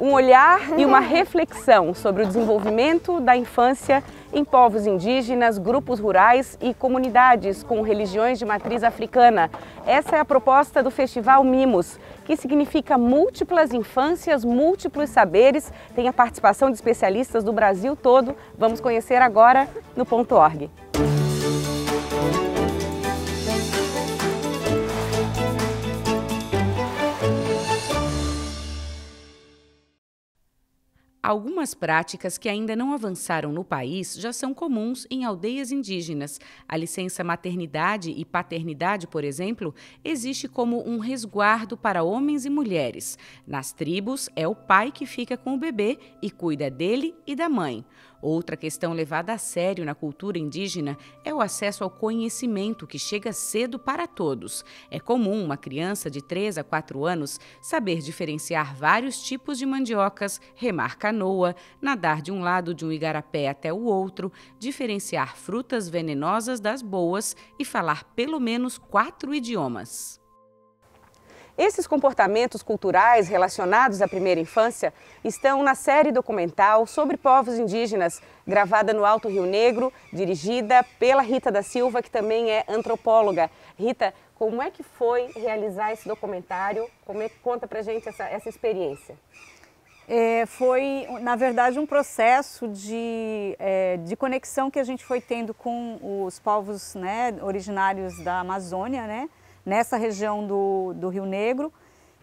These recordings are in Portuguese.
um olhar e uma reflexão sobre o desenvolvimento da infância em povos indígenas, grupos rurais e comunidades com religiões de matriz africana. Essa é a proposta do Festival Mimos, que significa múltiplas infâncias, múltiplos saberes. Tem a participação de especialistas do Brasil todo. Vamos conhecer agora no ponto .org. Algumas práticas que ainda não avançaram no país já são comuns em aldeias indígenas. A licença maternidade e paternidade, por exemplo, existe como um resguardo para homens e mulheres. Nas tribos, é o pai que fica com o bebê e cuida dele e da mãe. Outra questão levada a sério na cultura indígena é o acesso ao conhecimento que chega cedo para todos. É comum uma criança de 3 a 4 anos saber diferenciar vários tipos de mandiocas, remar canoa, nadar de um lado de um igarapé até o outro, diferenciar frutas venenosas das boas e falar pelo menos quatro idiomas. Esses comportamentos culturais relacionados à primeira infância estão na série documental sobre povos indígenas, gravada no Alto Rio Negro, dirigida pela Rita da Silva, que também é antropóloga. Rita, como é que foi realizar esse documentário? Como é que conta pra gente essa, essa experiência? É, foi, na verdade, um processo de, é, de conexão que a gente foi tendo com os povos né, originários da Amazônia, né? nessa região do, do Rio Negro.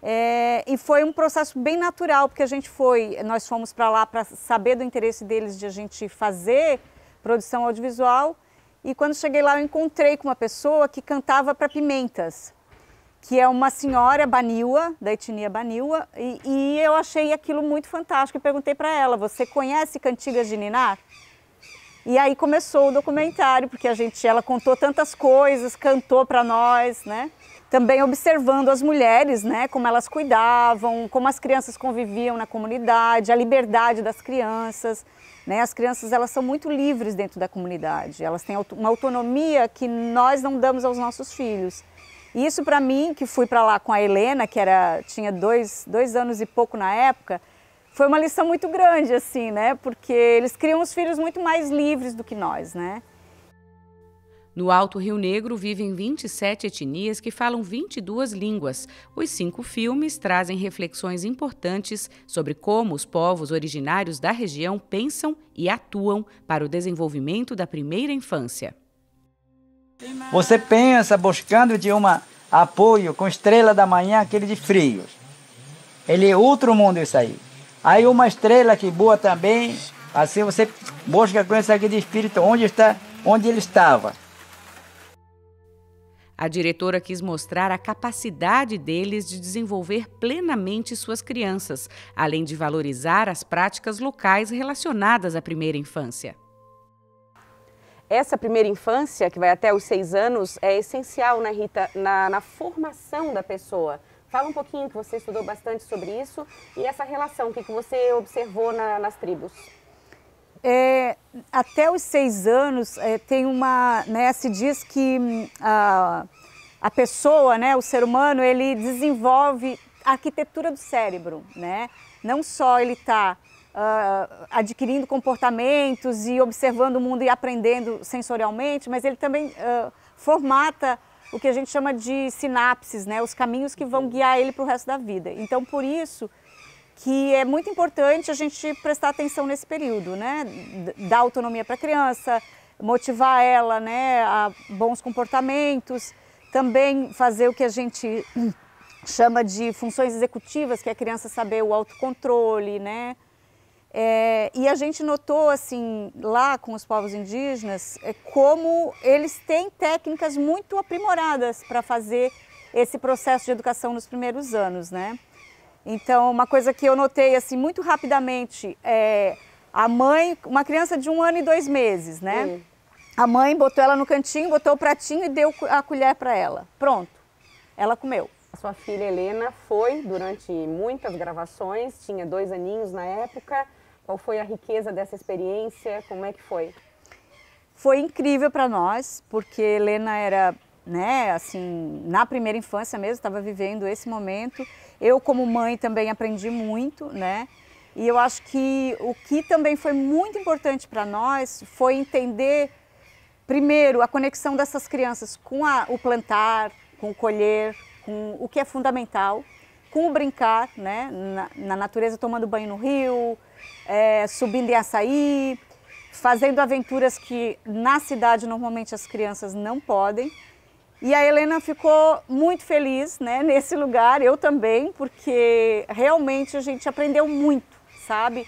É, e foi um processo bem natural, porque a gente foi, nós fomos para lá para saber do interesse deles de a gente fazer produção audiovisual. E quando cheguei lá, eu encontrei com uma pessoa que cantava para pimentas, que é uma senhora baniwa, da etnia baniwa, e, e eu achei aquilo muito fantástico. E perguntei para ela: Você conhece cantigas de Ninar? E aí começou o documentário, porque a gente, ela contou tantas coisas, cantou para nós, né? Também observando as mulheres, né? Como elas cuidavam, como as crianças conviviam na comunidade, a liberdade das crianças. Né? As crianças elas são muito livres dentro da comunidade, elas têm uma autonomia que nós não damos aos nossos filhos. E isso para mim, que fui para lá com a Helena, que era tinha dois, dois anos e pouco na época, foi uma lição muito grande, assim, né? Porque eles criam os filhos muito mais livres do que nós, né? No Alto Rio Negro vivem 27 etnias que falam 22 línguas. Os cinco filmes trazem reflexões importantes sobre como os povos originários da região pensam e atuam para o desenvolvimento da primeira infância. Você pensa buscando de uma apoio com estrela da manhã, aquele de frios. Ele é outro mundo isso aí. Aí uma estrela que boa também, assim você busca conhecer de espírito onde está, onde ele estava. A diretora quis mostrar a capacidade deles de desenvolver plenamente suas crianças, além de valorizar as práticas locais relacionadas à primeira infância. Essa primeira infância, que vai até os seis anos, é essencial, né, Rita, na, na formação da pessoa. Fala um pouquinho, que você estudou bastante sobre isso, e essa relação, o que, que você observou na, nas tribos? É, até os seis anos, é, tem uma, né, se diz que hum, a, a pessoa, né, o ser humano, ele desenvolve a arquitetura do cérebro, né? Não só ele está Uh, ah, adquirindo comportamentos e observando o mundo e aprendendo sensorialmente, mas ele também uh, formata o que a gente chama de sinapses, né? Os caminhos que vão guiar ele para o resto da vida. Então, por isso que é muito importante a gente prestar atenção nesse período, né? Dar autonomia para a criança, motivar ela, né, a bons comportamentos, também fazer o que a gente chama de funções executivas, que é a criança saber o autocontrole, né? É, e a gente notou, assim, lá com os povos indígenas, é, como eles têm técnicas muito aprimoradas para fazer esse processo de educação nos primeiros anos, né? Então, uma coisa que eu notei, assim, muito rapidamente, é, a mãe, uma criança de um ano e dois meses, né? A mãe botou ela no cantinho, botou o pratinho e deu a colher para ela. Pronto, ela comeu. A sua filha Helena foi durante muitas gravações, tinha dois aninhos na época, qual foi a riqueza dessa experiência? Como é que foi? Foi incrível para nós, porque Helena era, né, assim, na primeira infância mesmo, estava vivendo esse momento. Eu, como mãe, também aprendi muito, né? E eu acho que o que também foi muito importante para nós foi entender, primeiro, a conexão dessas crianças com a, o plantar, com o colher, com o que é fundamental, com o brincar, né? Na, na natureza, tomando banho no rio, é, subindo em açaí, fazendo aventuras que na cidade normalmente as crianças não podem. E a Helena ficou muito feliz né, nesse lugar, eu também, porque realmente a gente aprendeu muito, sabe?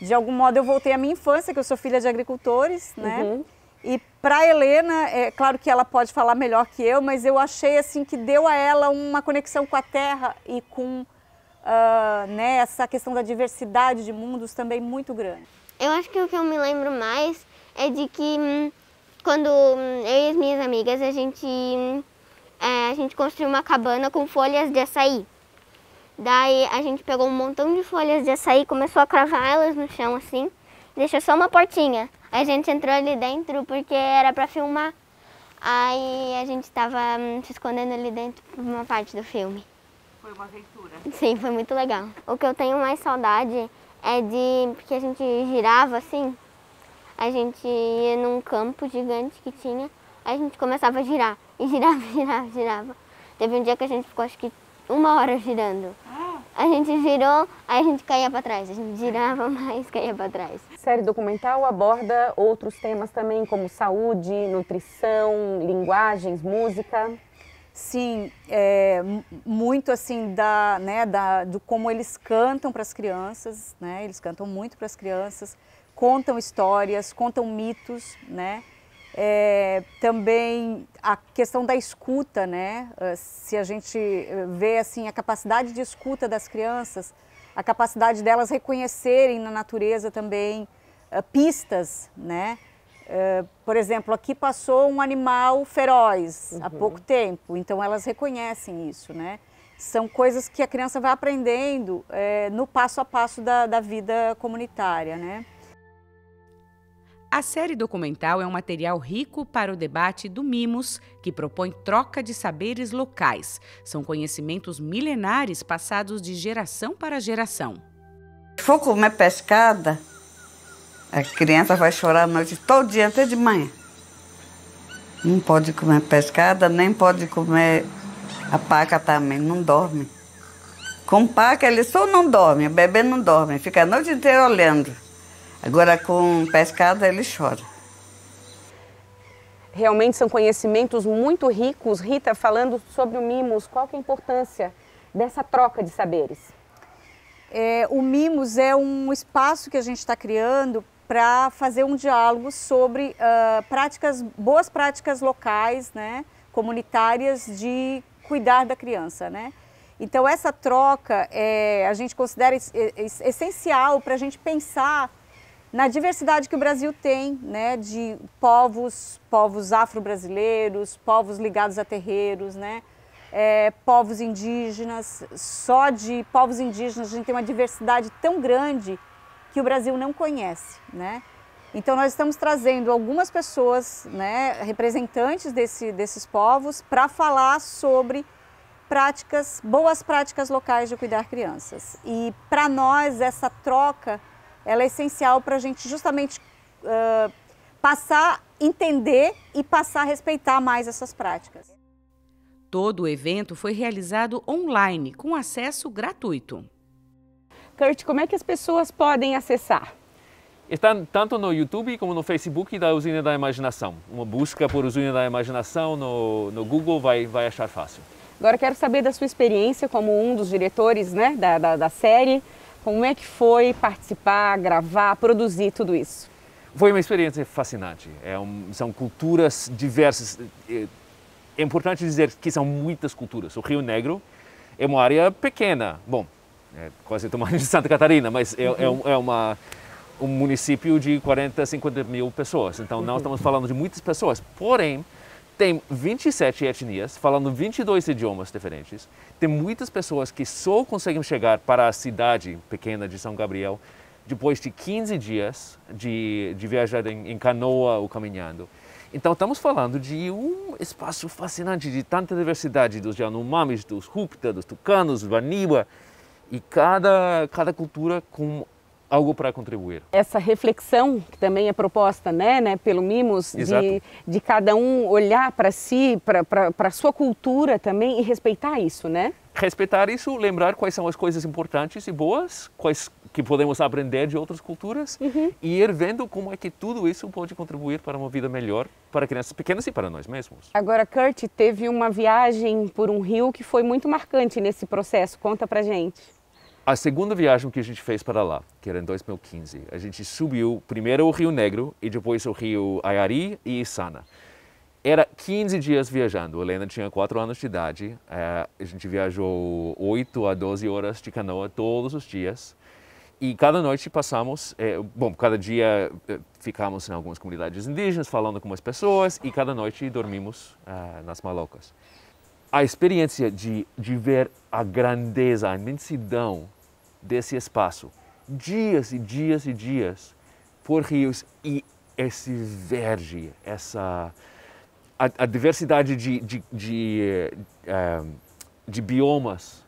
De algum modo eu voltei à minha infância, que eu sou filha de agricultores, né? Uhum. E para Helena, é claro que ela pode falar melhor que eu, mas eu achei assim que deu a ela uma conexão com a terra e com uh, né, essa questão da diversidade de mundos também muito grande. Eu acho que o que eu me lembro mais é de que hum, quando hum, eu e as minhas amigas a gente, hum, é, a gente construiu uma cabana com folhas de açaí. Daí a gente pegou um montão de folhas de açaí, começou a cravar elas no chão assim, deixou só uma portinha. Aí a gente entrou ali dentro porque era para filmar. Aí a gente estava se escondendo ali dentro por uma parte do filme. Foi uma aventura? Sim, foi muito legal. O que eu tenho mais saudade é de porque a gente girava assim, a gente ia num campo gigante que tinha, a gente começava a girar, e girava, girava, girava. Teve um dia que a gente ficou acho que uma hora girando. Ah. A gente girou, aí a gente caía para trás. A gente girava mais, caía para trás. A série documental aborda outros temas também, como saúde, nutrição, linguagens, música sim, é, muito assim da, né, da, do como eles cantam para as crianças, né? Eles cantam muito para as crianças, contam histórias, contam mitos, né? É, também a questão da escuta, né? Eh, se a gente eh, vê assim a capacidade de escuta das crianças, a capacidade delas reconhecerem na natureza também eh, pistas, né? Ah, por exemplo, aqui passou um animal feroz uhum. há pouco tempo, então elas reconhecem isso, né? São coisas que a criança vai aprendendo é, no passo a passo da, da vida comunitária, né? A série documental é um material rico para o debate do Mimos, que propõe troca de saberes locais. São conhecimentos milenares passados de geração para geração. Fogo é pescada, a criança vai chorar a noite todo dia, até de manhã. Não pode comer pescada, nem pode comer a paca também, não dorme. Com paca ele só não dorme, o bebê não dorme, fica a noite inteira olhando. Agora com pescada ele chora. Realmente são conhecimentos muito ricos. Rita, falando sobre o MIMOS, qual é a importância dessa troca de saberes? É, o MIMOS é um espaço que a gente está criando para fazer um diálogo sobre uh, práticas, boas práticas locais, né, comunitárias de cuidar da criança, né? Então essa troca é, a gente considera essencial para a gente pensar na diversidade que o Brasil tem, né, de povos, povos afro-brasileiros, povos ligados a terreiros, né, é, povos indígenas. Só de povos indígenas a gente tem uma diversidade tão grande que o Brasil não conhece, né? Então nós estamos trazendo algumas pessoas, né, representantes desse, desses povos, para falar sobre práticas, boas práticas locais de cuidar crianças. E para nós essa troca, ela é essencial para a gente justamente uh, passar, entender e passar a respeitar mais essas práticas. Todo o evento foi realizado online, com acesso gratuito. Kurt, como é que as pessoas podem acessar? Está tanto no YouTube como no Facebook da Usina da Imaginação. Uma busca por Usina da Imaginação no, no Google vai, vai achar fácil. Agora quero saber da sua experiência como um dos diretores né, da, da, da série. Como é que foi participar, gravar, produzir tudo isso? Foi uma experiência fascinante. É um, são culturas diversas. É, é importante dizer que são muitas culturas. O Rio Negro é uma área pequena. Bom, é quase tamanho de Santa Catarina, mas é, é uhum. é, é uma, um município de 40, 50 mil pessoas. Então, não estamos uhum. falando de muitas pessoas. Porém, tem 27 etnias, falando 22 idiomas diferentes. Tem muitas pessoas que só conseguem chegar para a cidade pequena de São Gabriel depois de 15 dias de, de viajar em, em canoa ou caminhando. Então, estamos falando de um espaço fascinante de tanta diversidade dos Yanomamis, dos Rupta, dos Tucanos, do Aníba, e cada, cada cultura com algo para contribuir. Essa reflexão que também é proposta né, né, pelo Mimos, de, de cada um olhar para si, para a sua cultura também e respeitar isso, né? Respeitar isso, lembrar quais são as coisas importantes e boas, quais que podemos aprender de outras culturas uhum. e ir vendo como é que tudo isso pode contribuir para uma vida melhor para crianças pequenas e para nós mesmos. Agora, Kurt, teve uma viagem por um rio que foi muito marcante nesse processo. Conta pra gente. A segunda viagem que a gente fez para lá, que era em 2015, a gente subiu primeiro o Rio Negro e depois o Rio Ayari e Isana. Era 15 dias viajando, a Helena tinha 4 anos de idade, é, a gente viajou 8 a 12 horas de canoa todos os dias. E cada noite passamos, é, bom, cada dia é, ficamos em algumas comunidades indígenas falando com as pessoas e cada noite dormimos nas malocas. A experiência de, de ver a grandeza, a imensidão desse espaço, dias e dias e dias, por rios e esse verde, essa a, a diversidade de, de, de, de, eh, de biomas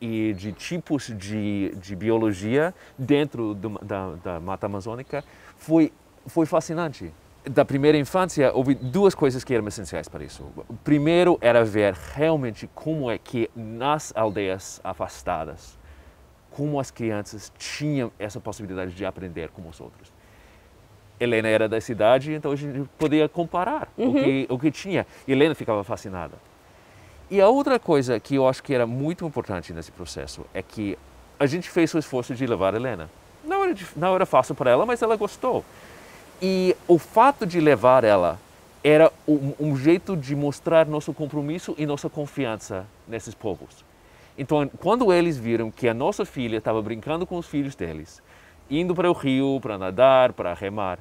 e de tipos de, de biologia dentro do, da, da, Mata Amazônica foi, foi fascinante. Da primeira infância, houve duas coisas que eram essenciais para isso. Primeiro era ver realmente como é que nas aldeias afastadas como as crianças tinham essa possibilidade de aprender com os outros. Helena era da cidade, então a gente podia comparar uhum. o, que, o que tinha. Helena ficava fascinada. E a outra coisa que eu acho que era muito importante nesse processo é que a gente fez o esforço de levar Helena. Não era, não era fácil para ela, mas ela gostou. E o fato de levar ela era um, um jeito de mostrar nosso compromisso e nossa confiança nesses povos. Então, quando eles viram que a nossa filha estava brincando com os filhos deles, indo para o rio para nadar, para remar,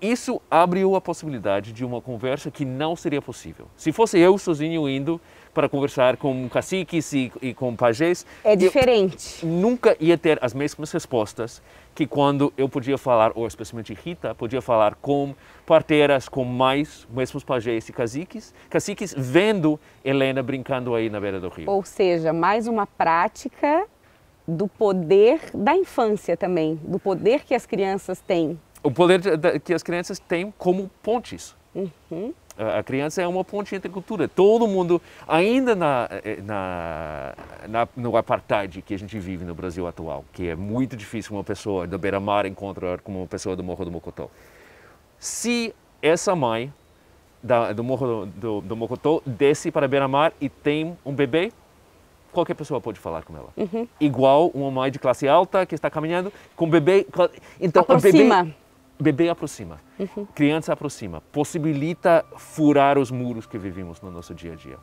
isso abriu a possibilidade de uma conversa que não seria possível. Se fosse eu sozinho indo para conversar com caciques e, e com pajés, é diferente. Nunca ia ter as mesmas respostas que quando eu podia falar, ou especialmente Rita, podia falar com parteiras, com mais mesmos pajés e caciques, caciques vendo Helena brincando aí na beira do rio. Ou seja, mais uma prática do poder da infância também, do poder que as crianças têm o poder que as crianças têm como pontes. Uhum. A criança é uma ponte entre cultura. Todo mundo, ainda na, eh, na, na, no apartheid que a gente vive no Brasil atual, que é muito difícil uma pessoa do beira-mar encontrar com uma pessoa do Morro do Mocotó. Se essa mãe da, do Morro do, do Mocotó desce para beira-mar e tem um bebê, qualquer pessoa pode falar com ela. Uhum. Igual uma mãe de classe alta que está caminhando com o bebê. Então, Aproxima. o bebê bebê aproxima, uhum. criança aproxima, possibilita furar os muros que vivemos no nosso dia a dia.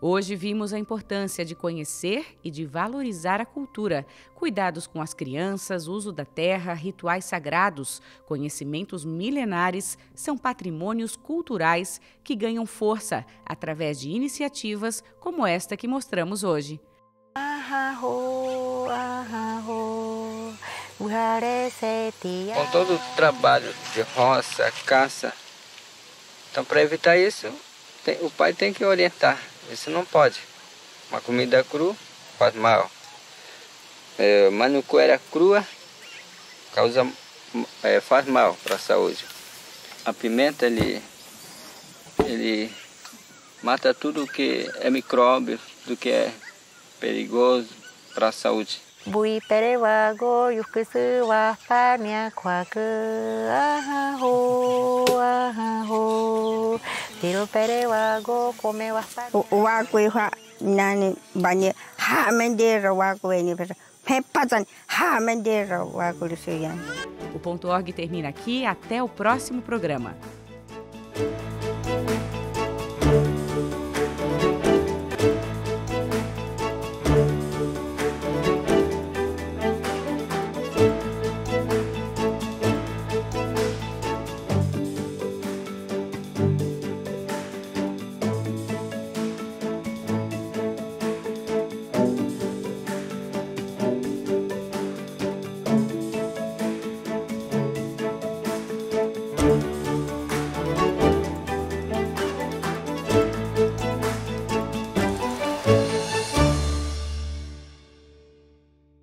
Hoje vimos a importância de conhecer e de valorizar a cultura, cuidados com as crianças, uso da terra, rituais sagrados, conhecimentos milenares são patrimônios culturais que ganham força através de iniciativas como esta que mostramos hoje. Ah, ah, oh, ah, oh. É Com todo o trabalho de roça, caça. Então, para evitar isso, tem, o pai tem que orientar. Isso não pode. Uma comida crua faz mal. É, era crua causa, é, faz mal para a saúde. A pimenta, ele, ele mata tudo que é micróbio, tudo que é perigoso para a saúde. Bui perewa go yukusu wa pamia kwaku ahaho ahaho. Tiro perewa go come wa pamia. Wa kui wa nani bani ha mendera wa kui ni pesa. Repatan ha mendera wa kui suyani. O ponto org termina aqui, até o próximo programa.